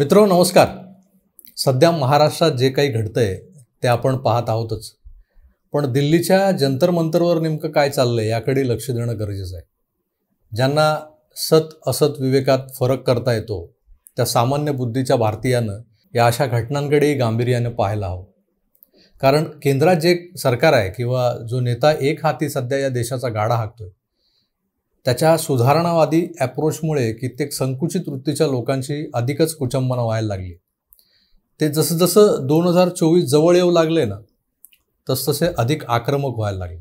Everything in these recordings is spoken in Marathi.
मित्र नमस्कार सध्या महाराष्ट्रात जे काही घडतं आहे ते आपण पाहत आहोतच पण दिल्लीच्या जंतर मंतरवर नेमकं काय चाललं आहे याकडे लक्ष देणं गरजेचं आहे ज्यांना सत असत विवेकात फरक करता येतो त्या सामान्य बुद्धीच्या भारतीयानं या अशा घटनांकडेही गांभीर्यानं पाहायला हवं कारण केंद्रात जे सरकार आहे किंवा जो नेता एक हाती सध्या या देशाचा गाडा हाकतो त्याच्या सुधारणावादी ॲप्रोचमुळे कित्येक संकुचित वृत्तीच्या लोकांची अधिकच कुचंबना व्हायला लागली ते जसंजसं दोन हजार चोवीस जवळ येऊ लागले ना तसतसे अधिक आक्रमक व्हायला लागले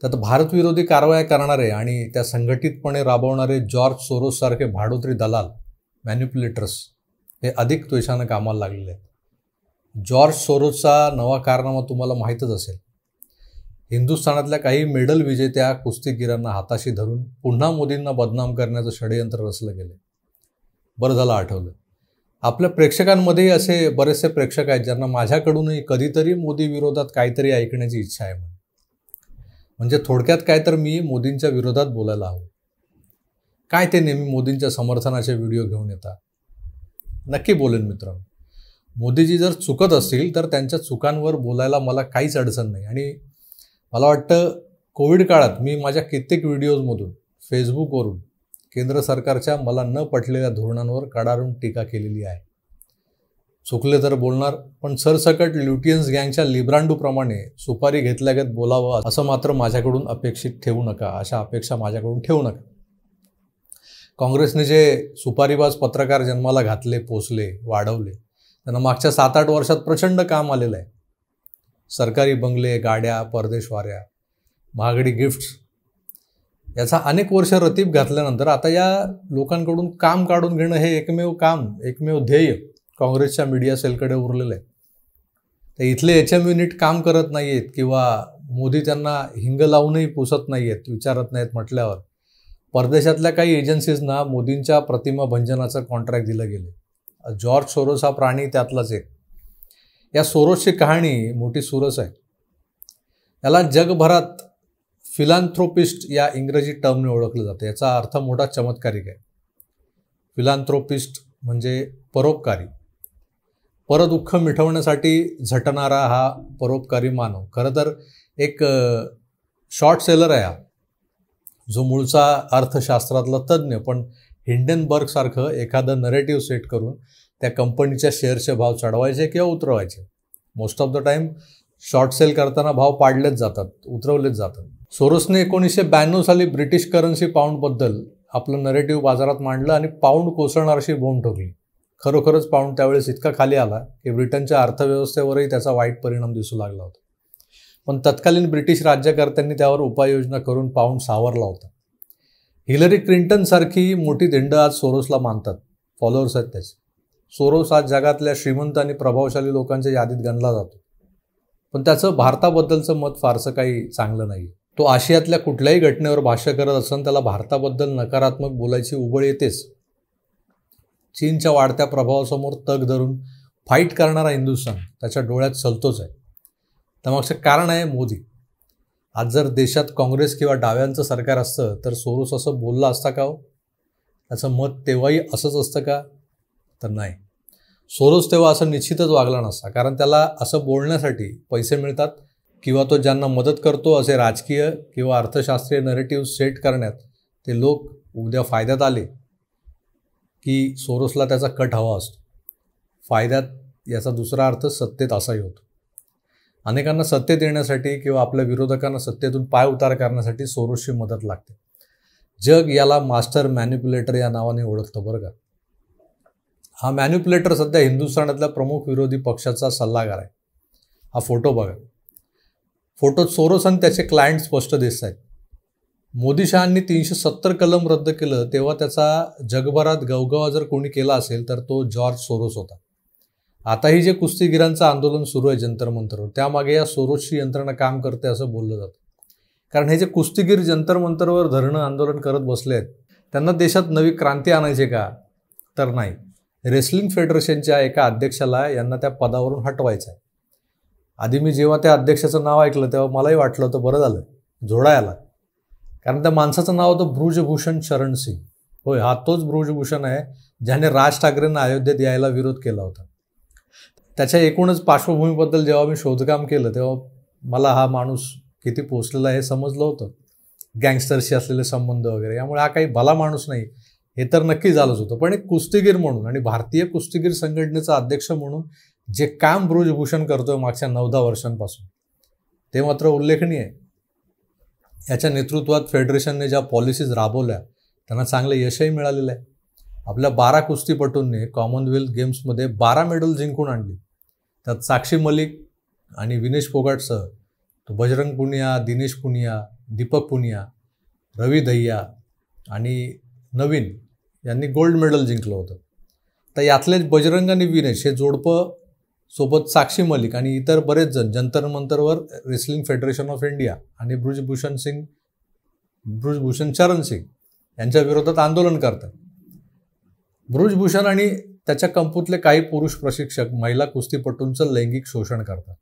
त्यात भारतविरोधी कारवाया करणारे आणि त्या संघटितपणे राबवणारे जॉर्ज सोरोससारखे भाडोत्री दलाल मॅन्युप्युलेटर्स हे अधिक त्वेषानं कामाला लागलेले आहेत जॉर्ज सोरोसचा नवा कारनामा तुम्हाला माहीतच असेल हिंदुस्थानातल्या काही मेडल विजेत्या कुस्तीगिरांना हाताशी धरून पुन्हा मोदींना बदनाम करण्याचं षडयंत्र रचलं गेलं बरं झालं आठवलं आपल्या प्रेक्षकांमध्येही असे बरेचसे प्रेक्षक आहेत ज्यांना माझ्याकडूनही कधीतरी मोदी विरोधात काहीतरी ऐकण्याची इच्छा आहे म्हणून म्हणजे थोडक्यात काय तर मी मोदींच्या विरोधात बोलायला हवं काय ते नेहमी मोदींच्या समर्थनाचे व्हिडिओ घेऊन येतात नक्की बोलेन मित्रांनो मोदीजी जर चुकत असतील तर त्यांच्या चुकांवर बोलायला मला काहीच अडचण नाही आणि मला वाटतं कोविड काळात मी माझ्या कित्येक व्हिडिओजमधून फेसबुकवरून केंद्र सरकारच्या मला न पटलेल्या धोरणांवर कडारून टीका केलेली आहे चुकले तर बोलणार पण सरसकट ल्युटियन्स गँगच्या लिब्रांडूप्रमाणे सुपारी घेतल्यागत बोलावं असं मात्र माझ्याकडून अपेक्षित ठेवू नका अशा अपेक्षा माझ्याकडून ठेवू नका काँग्रेसने जे सुपारीबाज पत्रकार जन्माला घातले पोचले वाढवले त्यांना मागच्या सात आठ वर्षात प्रचंड काम आलेलं आहे सरकारी बंगले गाड्या परदेशवाऱ्या महागडी गिफ्ट्स याचा अनेक वर्ष रतीब घातल्यानंतर आता या लोकांकडून काम काढून घेणं हे एकमेव काम एकमेव ध्येय काँग्रेसच्या मीडिया सेलकडे उरलेलं आहे तर इथले एच एम युनिट काम करत नाही आहेत किंवा मोदी त्यांना हिंग लावूनही पुसत नाही आहेत विचारत नाहीत म्हटल्यावर परदेशातल्या काही एजन्सीजना मोदींच्या प्रतिमा भंजनाचं कॉन्ट्रॅक्ट दिलं गेलं जॉर्ज सोरोस हा प्राणी त्यातलाच एक या सोरोसची कहाणी मोठी सुरस आहे याला जगभरात फिलांथ्रोपिस्ट या इंग्रजी टर्मने ओळखलं जातं याचा अर्थ मोठा चमत्कारिक आहे फिलांथ्रोपिस्ट म्हणजे परोपकारी परदुःख मिठवण्यासाठी झटणारा हा परोपकारी मानव खरं तर एक शॉर्ट सेलर आहे हा जो मूळचा अर्थशास्त्रातला तज्ज्ञ पण हिंडनबर्गसारखं एखादं नरेटिव्ह सेट करून त्या कंपनीच्या शेअर्सचे भाव चढवायचे किंवा उतरवायचे most of the time short sell करताना भाव पाडलेच जातात उतरवलेच जातात सोरोसने एकोणीसशे ब्याण्णव साली ब्रिटिश करन्सी पाऊंडबद्दल आपलं नरेटिव्ह बाजारात मांडलं आणि पाऊंड कोसळणारशी बोंब ठोकली खरोखरच पाऊंड त्यावेळेस इतका खाली आला की ब्रिटनच्या अर्थव्यवस्थेवरही त्याचा वाईट परिणाम दिसू लागला होता पण तत्कालीन ब्रिटिश राज्यकर्त्यांनी त्यावर उपाययोजना करून पाऊंड सावरला होता हिलरी क्लिंटनसारखी मोठी धिंड आज सोरोसला मानतात फॉलोअर्स आहेत त्याचे सोरोस आज जगातल्या श्रीमंत आणि प्रभावशाली लोकांच्या यादीत गणला जातो पण त्याचं भारताबद्दलचं मत फारसं काही चांगलं नाही तो आशियातल्या कुठल्याही घटनेवर भाष्य करत असताना त्याला भारताबद्दल नकारात्मक बोलायची उबळ येतेच चीनच्या वाढत्या प्रभावासमोर तग धरून फाईट करणारा हिंदुस्थान त्याच्या डोळ्यात सलतोच आहे त्यामागचं कारण आहे मोदी आज जर देशात काँग्रेस किंवा डाव्यांचं सरकार असतं तर सोरोस असं बोलला असता का हो त्याचं मत तेव्हाही असंच असतं का तर नाही सोरोस तेव्हा असं निश्चितच वागला नसता कारण त्याला असं बोलण्यासाठी पैसे मिळतात किंवा तो ज्यांना मदत करतो असे राजकीय किंवा अर्थशास्त्रीय नरेटिव्ह सेट करण्यात ते लोक उद्या फायद्यात आले की सोरोसला त्याचा कट हवा असतो फायद्यात याचा दुसरा अर्थ सत्तेत असाही होतो अनेकांना सत्तेत येण्यासाठी किंवा आपल्या विरोधकांना सत्तेतून पाय उतार करण्यासाठी सोरोसची मदत लागते जग याला मास्टर मॅन्युप्युलेटर या नावाने ओळखतं बरं का हा मॅन्युप्युलेटर सध्या हिंदुस्थानातल्या प्रमुख विरोधी पक्षाचा सल्लागार आहे हा फोटो बघा फोटोत सोरोस आणि त्याचे क्लायंट स्पष्ट दिसत आहेत मोदी शहांनी तीनशे सत्तर कलम रद्द केलं तेव्हा त्याचा जगभरात गवगवा जर कोणी केला असेल तर तो जॉर्ज सोरोस होता आताही जे कुस्तीगिरांचं आंदोलन सुरू आहे जंतरमंतरवर त्यामागे या सोरोसची यंत्रणा काम करते असं बोललं जातं कारण हे जे कुस्तीगीर जंतरमंतरवर धरणं आंदोलन करत बसले आहेत त्यांना देशात नवी क्रांती आणायची का तर नाही रेसलिंग फेडरेशनच्या एका अध्यक्षाला यांना त्या पदावरून हटवायचं आहे आधी मी जेव्हा त्या अध्यक्षाचं नाव ऐकलं तेव्हा मलाही वाटलं होतं बरं झालं जोडायला कारण त्या माणसाचं नाव होतं ब्रुजभूषण शरण सिंग होय हा तोच ब्रुजभूषण आहे ज्याने राज ठाकरेंना अयोध्येत यायला विरोध केला होता त्याच्या एकूणच पार्श्वभूमीबद्दल जेव्हा मी शोधकाम केलं तेव्हा मला हा माणूस किती पोचलेला हे समजलं होतं गँगस्टरशी असलेले संबंध वगैरे यामुळे हा काही भला माणूस नाही हे तर नक्की झालंच होतं पण एक कुस्तीगीर म्हणून आणि भारतीय कुस्तीगीर संघटनेचा अध्यक्ष म्हणून जे काम ब्रुजभूषण करतोय मागच्या नऊ दहा वर्षांपासून ते मात्र उल्लेखनीय आहे याच्या नेतृत्वात फेडरेशनने ज्या पॉलिसीज राबवल्या त्यांना चांगलं यशही मिळालेलं आहे आपल्या बारा कुस्तीपटूंनी कॉमनवेल्थ गेम्समध्ये बारा मेडल जिंकून आणली त्यात साक्षी मलिक आणि विनेश फोगाटसह तो बजरंग पुनिया दिनेश पुनिया दीपक पुनिया रवी दहिया आणि नवीन यांनी गोल्ड मेडल जिंकलं होतं तर यातलेच बजरंग आणि विनेश हे जोडपं सोबत साक्षी मलिक आणि इतर बरेच जण जंतर मंतरवर रेसलिंग फेडरेशन ऑफ इंडिया आणि ब्रुजभूषण सिंग ब्रुजभूषण चरण सिंग यांच्या विरोधात आंदोलन करतात ब्रुजभूषण आणि त्याच्या कंपूतले काही पुरुष प्रशिक्षक महिला कुस्तीपटूंचं लैंगिक शोषण करतात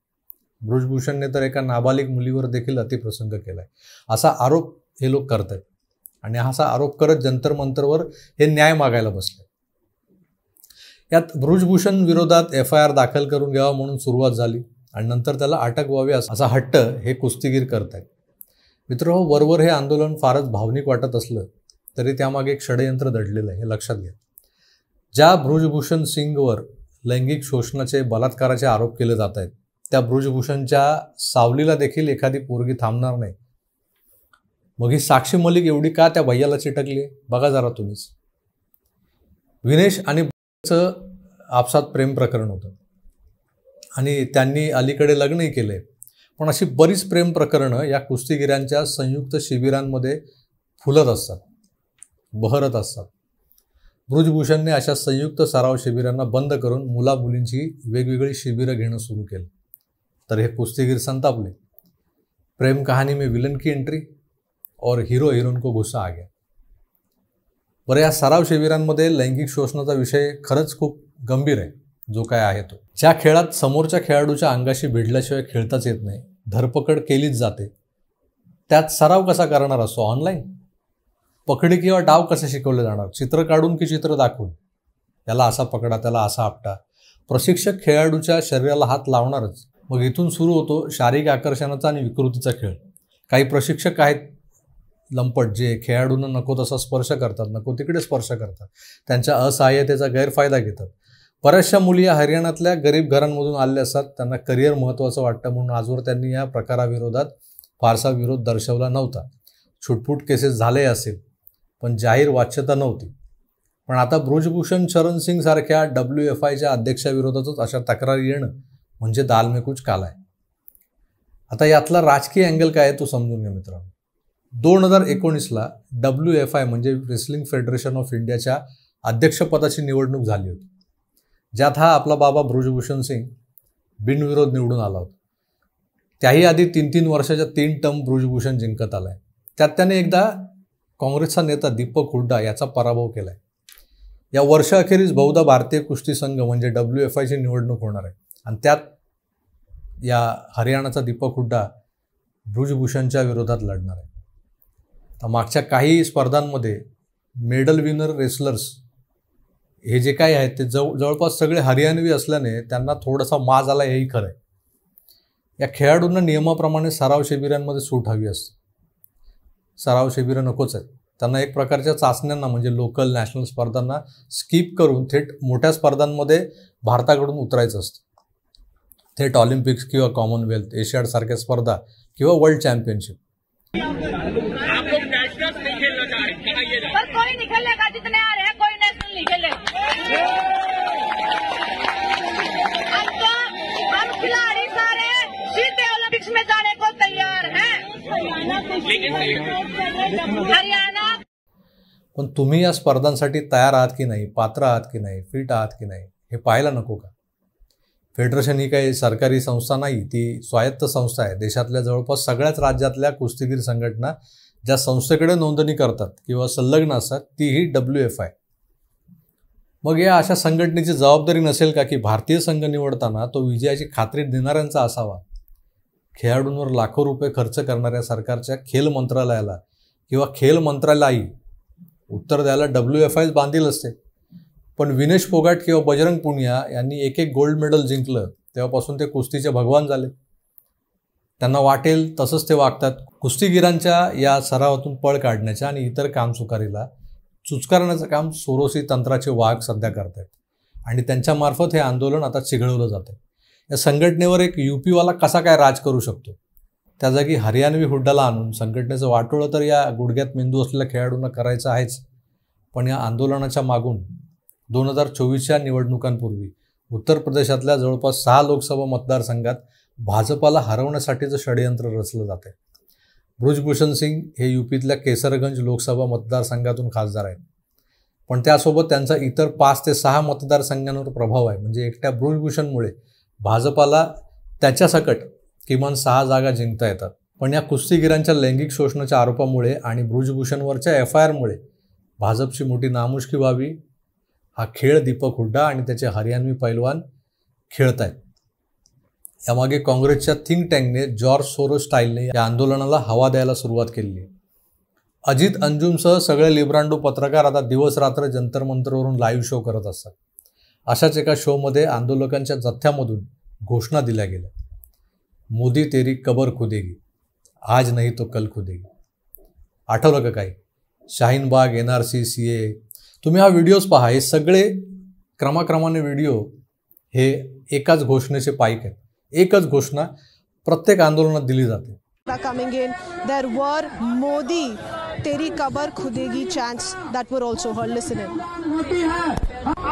ब्रुजभूषणने तर एका नाबालिक मुलीवर देखील अतिप्रसंग केला आहे असा आरोप हे लोक करत आहेत आणि असा आरोप करत जंतर मंतरवर हे न्याय मागायला बसले यात ब्रुजभूषण विरोधात एफ आय आर दाखल करून घ्यावा म्हणून सुरुवात झाली आणि नंतर त्याला अटक व्हावी असा हट्ट हे कुस्तीगीर करत आहेत मित्र वरवर हे आंदोलन फारच भावनिक वाटत असलं तरी त्यामागे एक षडयंत्र दडलेलं आहे हे लक्षात घ्या ज्या ब्रुजभूषण सिंगवर लैंगिक शोषणाचे बलात्काराचे आरोप केले जात आहेत त्या ब्रुजभूषणच्या सावलीला देखील एखादी पोरगी थांबणार नाही मग ही साक्षी मलिक एवढी का त्या भैयाला चिटकली बघा जरा तुम्हीच विनेश आणि आपसात प्रेम प्रकरण होतं आणि त्यांनी अलीकडे लग्नही केले पण अशी बरीच प्रेम प्रकरणं या कुस्तीगिरांच्या संयुक्त शिबिरांमध्ये फुलत असतात बहरत असतात ब्रुजभूषणने अशा संयुक्त सराव शिबिरांना बंद करून मुला मुलींची वेगवेगळी शिबिरं घेणं सुरू केलं तर हे कुस्तीगीर संतापले प्रेम कहाणी मी विलन की एंट्री और हिरो हिरोईन को गुस्सा आ गया बरं या सराव शिबिरांमध्ये लैंगिक शोषणाचा विषय खरंच खूप गंभीर आहे जो काय आहे तो ज्या खेळात समोरच्या खेळाडूच्या अंगाशी भिडल्याशिवाय खेळताच येत नाही धरपकड केलीच जाते त्यात सराव कसा करणार असतो ऑनलाईन पकडी किंवा डाव कसे शिकवले जाणार चित्र काढून की चित्र दाखवून त्याला असा पकडा त्याला असा आपटा प्रशिक्षक खेळाडूच्या शरीराला हात लावणारच मग इथून सुरू होतो शारीरिक आकर्षणाचा आणि विकृतीचा खेळ काही प्रशिक्षक आहेत लंपट जे खेळाडूंना नको तसा स्पर्श करतात नको तिकडे स्पर्श करतात त्यांच्या असहाय्यतेचा गैरफायदा घेतात बऱ्याचशा मुली या हरियाणातल्या गरीब घरांमधून आले असतात त्यांना करिअर महत्त्वाचं वाटतं म्हणून आजवर त्यांनी या प्रकाराविरोधात फारसा विरोध दर्शवला नव्हता छुटपुट केसेस झाले असेल पण जाहीर वाच्यता नव्हती पण आता ब्रुजभूषण शरण सिंग सारख्या डब्ल्यू एफ आयच्या अध्यक्षाविरोधातच अशा तक्रारी येणं म्हणजे दालमेकूच काल आहे आता यातला राजकीय अँगल काय आहे तो समजून घ्या मित्रांनो दोन हजार एकोणीसला डब्ल्यू एफ आय म्हणजे रेसलिंग फेडरेशन ऑफ इंडियाच्या अध्यक्षपदाची निवडणूक झाली होती ज्यात हा आपला बाबा ब्रुजभूषण सिंग बिनविरोध निवडून आला होता त्याही आधी तीन तीन वर्षाच्या तीन टर्म ब्रुजभूषण जिंकत आला आहे त्यात त्याने एकदा काँग्रेसचा नेता दीपक हुड्डा याचा पराभव केला आहे या वर्षअखेरीस बहुधा भारतीय कुस्ती संघ म्हणजे डब्ल्यू एफ आयची निवडणूक होणार आहे आणि त्यात या हरियाणाचा दीपक हुड्डा ब्रुजभूषणच्या विरोधात लढणार आहे आता मागच्या काही स्पर्धांमध्ये मेडल विनर रेसलर्स हे जे काही आहेत ते जव जवळपास सगळे हरियाणवी असल्याने त्यांना थोडासा माज आला हेही खरं आहे या खेळाडूंना नियमाप्रमाणे सराव शिबिरांमध्ये सूट हवी असते सराव शिबिरं नकोच आहेत त्यांना एक प्रकारच्या चाचण्यांना म्हणजे लोकल नॅशनल स्पर्धांना स्किप करून थेट मोठ्या स्पर्धांमध्ये भारताकडून उतरायचं असतं थेट ऑलिम्पिक्स किंवा कॉमनवेल्थ एशियाडसारख्या स्पर्धा किंवा वर्ल्ड चॅम्पियनशिप पण तुम्ही या स्पर्धांसाठी तयार आहात की नाही पात्र आहात की नाही फिट आहात की नाही हे पाहायला नको का फेडरेशन ही काही सरकारी संस्था नाही ती स्वायत्त संस्था आहे देशातल्या जवळपास सगळ्याच राज्यातल्या कुस्तीगीर संघटना ज्या संस्थेकडे नोंदणी करतात किंवा संलग्न असतात ती ही डब्ल्यू एफ आय मग या अशा संघटनेची जबाबदारी नसेल का की भारतीय संघ निवडताना तो विजयाची खात्री देणाऱ्यांचा असावा खेळाडूंवर लाखो रुपये खर्च करणाऱ्या सरकारच्या खेल मंत्रालयाला किंवा खेल मंत्रालयाई उत्तर द्यायला डब्ल्यू एफ आय बांधील असते पण विनेश फोगाट किंवा बजरंग पुनिया यांनी एक एक गोल्ड मेडल जिंकलं तेव्हापासून ते कुस्तीचे भगवान झाले त्यांना वाटेल तसंच ते वागतात कुस्तीगिरांच्या या सरावातून पळ काढण्याच्या आणि इतर सुकारीला चुचकारण्याचं काम सोरोसी तंत्राचे वाघ सध्या करत आहेत आणि त्यांच्यामार्फत हे आंदोलन आता चिघळवलं जातं या संघटनेवर एक युपीवाला कसा काय राज करू शकतो त्या जागी हरियाणवी हुड्डाला आणून संघटनेचं वाटोळं तर या गुडघ्यात मेंदू असलेल्या खेळाडूंना करायचं आहेच पण या आंदोलनाच्या मागून दोन हजार चोवीसच्या निवडणुकांपूर्वी उत्तर प्रदेशातल्या जवळपास सहा लोकसभा मतदारसंघात भाजपाला हरवण्यासाठीचं षडयंत्र रचलं आहे ब्रुजभूषण सिंग हे यूपीतल्या केसरगंज लोकसभा मतदारसंघातून खासदार आहेत पण त्यासोबत त्यांचा इतर पाच ते सहा मतदारसंघांवर प्रभाव आहे म्हणजे एकट्या ब्रुजभूषणमुळे भाजपाला सकट किमान सहा जागा जिंकता येतात पण या कुस्तीगिरांच्या लैंगिक शोषणाच्या आरोपामुळे आणि ब्रुजभूषणवरच्या एफ आय आरमुळे भाजपची मोठी नामुष्की व्हावी हा खेळ दीपक हुड्डा आणि त्याचे हरियाणवी पैलवान खेळत आहेत यामागे काँग्रेसच्या थिंक टँकने जॉर्ज सोरो स्टाईलने या आंदोलनाला हवा द्यायला सुरुवात केली आहे अजित अंजुमसह सगळे लिब्रांडो पत्रकार आता दिवस रात्र जंतरमंतरवरून लाईव्ह शो करत असतात अशाच एका शोमध्ये आंदोलकांच्या जथ्यामधून घोषणा दिल्या गेल्या मोदी तेरी कबर खुदेगी आज नाही तो कल खुदेगी आठवलं का काही Shaheenbagh N R C C A तुम्ही हा व्हिडिओज पहा हे सगळे क्रमाक्रमाने व्हिडिओ हे एकाच घोषणेचे पाईक आहेत एकच घोषणा प्रत्येक आंदोलनात दिली जाते कमिंग इन देर वर मोदी तेरी कबर खुदेगी चान्स दॅट वर ऑल्सो लिसन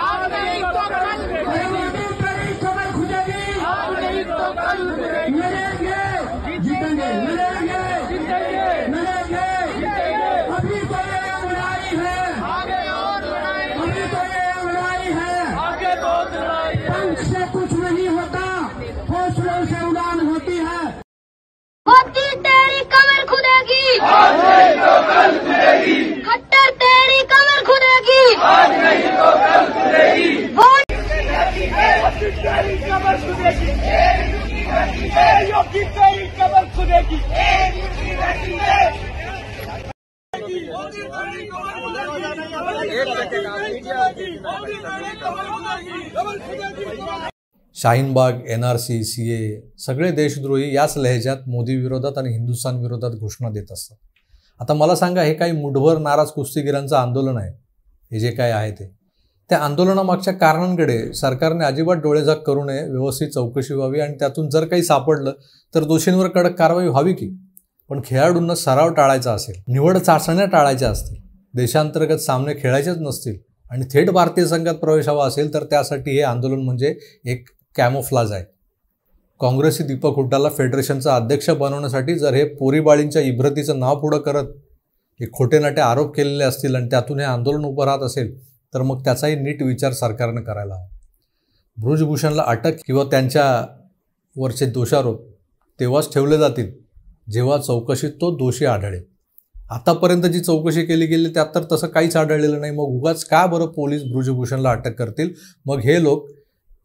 ஆணையை தொடர்ந்து Shaheenbagh N R C C A सगळे देशद्रोही याच लहजात मोदी विरोधात आणि हिंदुस्थान विरोधात घोषणा देत असतात आता मला सांगा हे काही मुठभर नाराज कुस्तीगिरांचं आंदोलन आहे हे जे काय आहे ते त्या आंदोलनामागच्या कारणांकडे सरकारने अजिबात डोळेझाक करू नये व्यवस्थित चौकशी व्हावी आणि त्यातून जर काही सापडलं तर दोषींवर कडक कारवाई व्हावी की पण खेळाडूंना सराव टाळायचा असेल निवड चाचण्या टाळायच्या असतील देशांतर्गत सामने खेळायचेच नसतील आणि थेट भारतीय संघात प्रवेश हवा असेल तर त्यासाठी हे आंदोलन म्हणजे एक कॅमोफ्लाज आहे काँग्रेसी दीपक हुड्डाला फेडरेशनचा अध्यक्ष बनवण्यासाठी जर हे पोरीबाळींच्या इब्रतीचं नाव पुढं करत हे खोटे नाटे आरोप केलेले असतील आणि त्यातून हे आंदोलन उभं राहत असेल तर मग त्याचाही नीट विचार सरकारनं करायला हवा ब्रुजभूषणला अटक किंवा त्यांच्यावरचे दोषारोप तेव्हाच ठेवले जातील जेव्हा चौकशीत तो दोषी आढळेल आतापर्यंत जी चौकशी केली गेली त्यात तर तसं काहीच आढळलेलं नाही मग उगाच का बरं पोलीस ब्रुजभूषणला अटक करतील मग हे लोक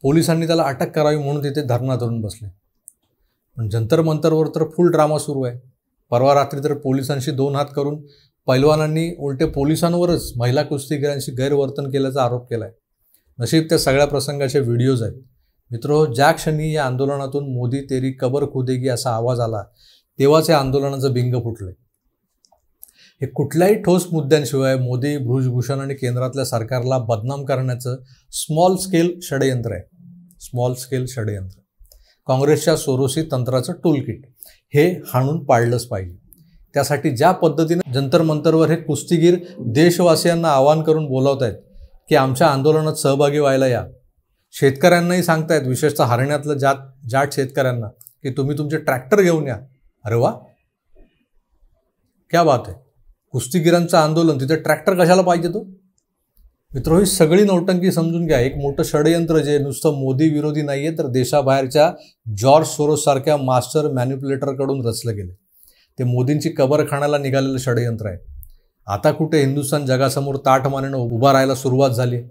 पोलिसांनी त्याला अटक करावी म्हणून तिथे धरणा धरून बसले पण जंतर मंतरवर तर फुल ड्रामा सुरू आहे परवा रात्री तर पोलिसांशी दोन हात करून पैलवानांनी उलटे पोलिसांवरच महिला कुस्तीगिरांशी गैरवर्तन केल्याचा आरोप केला आहे नशीब त्या सगळ्या प्रसंगाचे व्हिडिओज आहेत मित्रो ज्या क्षणी या आंदोलनातून मोदी तेरी कबर खुदेगी असा आवाज आला तेव्हाच या आंदोलनाचं बिंग फुटलं हे कुठल्याही ठोस मुद्द्यांशिवाय मोदी भूषभूषण आणि केंद्रातल्या सरकारला बदनाम करण्याचं स्मॉल स्केल षडयंत्र आहे स्मॉल स्केल षडयंत्र काँग्रेसच्या सोरोसी तंत्राचं टूलकिट हे हाणून पाडलंच पाहिजे त्यासाठी ज्या पद्धतीने जंतर मंतरवर हे कुस्तीगीर देशवासियांना आवाहन करून बोलावत आहेत की आमच्या आंदोलनात सहभागी व्हायला या शेतकऱ्यांनाही सांगतायत विशेषतः हरण्यातलं जात जाट शेतकऱ्यांना की तुम्ही तुमचे ट्रॅक्टर घेऊन या अरे वा क्या बात आहे कुस्तीगिरांचं आंदोलन तिथे ट्रॅक्टर कशाला पाहिजे तो मित्र ही सगळी नौटंकी समजून घ्या एक मोठं षडयंत्र जे नुसतं मोदी विरोधी नाही आहे तर देशाबाहेरच्या जॉर्ज सोरोस सारख्या मास्टर मॅन्युप्युलेटरकडून रचलं गेलं ते मोदींची कबर खाण्याला निघालेलं षडयंत्र आहे आता कुठे हिंदुस्थान जगासमोर ताठ मानेनं उभा राहायला सुरुवात झाली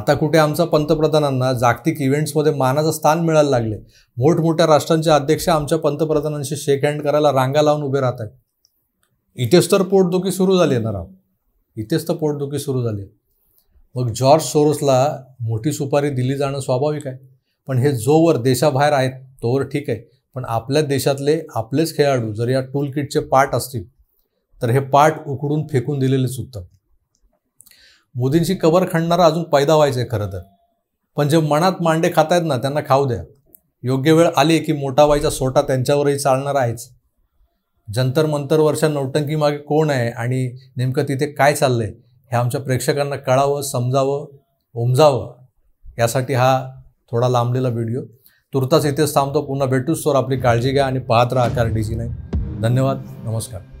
आता कुठे आमचा पंतप्रधानांना जागतिक इव्हेंट्समध्ये मानाचं स्थान मिळायला लागले मोठमोठ्या राष्ट्रांचे अध्यक्ष आमच्या पंतप्रधानांशी शेक हँड करायला रांगा लावून उभे राहत आहेत इथेच तर पोटदुखी सुरू झाली ना राव इथेच तर पोटदुखी सुरू झाली मग जॉर्ज सोरोसला मोठी सुपारी दिली जाणं स्वाभाविक आहे पण हे जोवर देशाबाहेर आहेत तोवर ठीक आहे पण आपल्या देशातले आपलेच खेळाडू जर या टूल किटचे पार्ट असतील तर हे पार्ट उकडून फेकून दिलेलेच उत्तम मोदींची कबर खणणारा अजून पैदा व्हायचं आहे खरं तर पण जे मनात मांडे खातायत ना त्यांना खाऊ द्या योग्य वेळ आली की मोठा व्हायचा सोटा त्यांच्यावरही चालणार आहेच जंतर मंतरवरच्या मागे कोण आहे आणि नेमकं तिथे काय चाललंय हे आमच्या प्रेक्षकांना कळावं समजावं उमजावं यासाठी हा थोडा लांबलेला व्हिडिओ तुर्तास इथेच थांबतो पुन्हा भेटूच सर आपली काळजी घ्या आणि पाहत राहा कार डी नाही धन्यवाद नमस्कार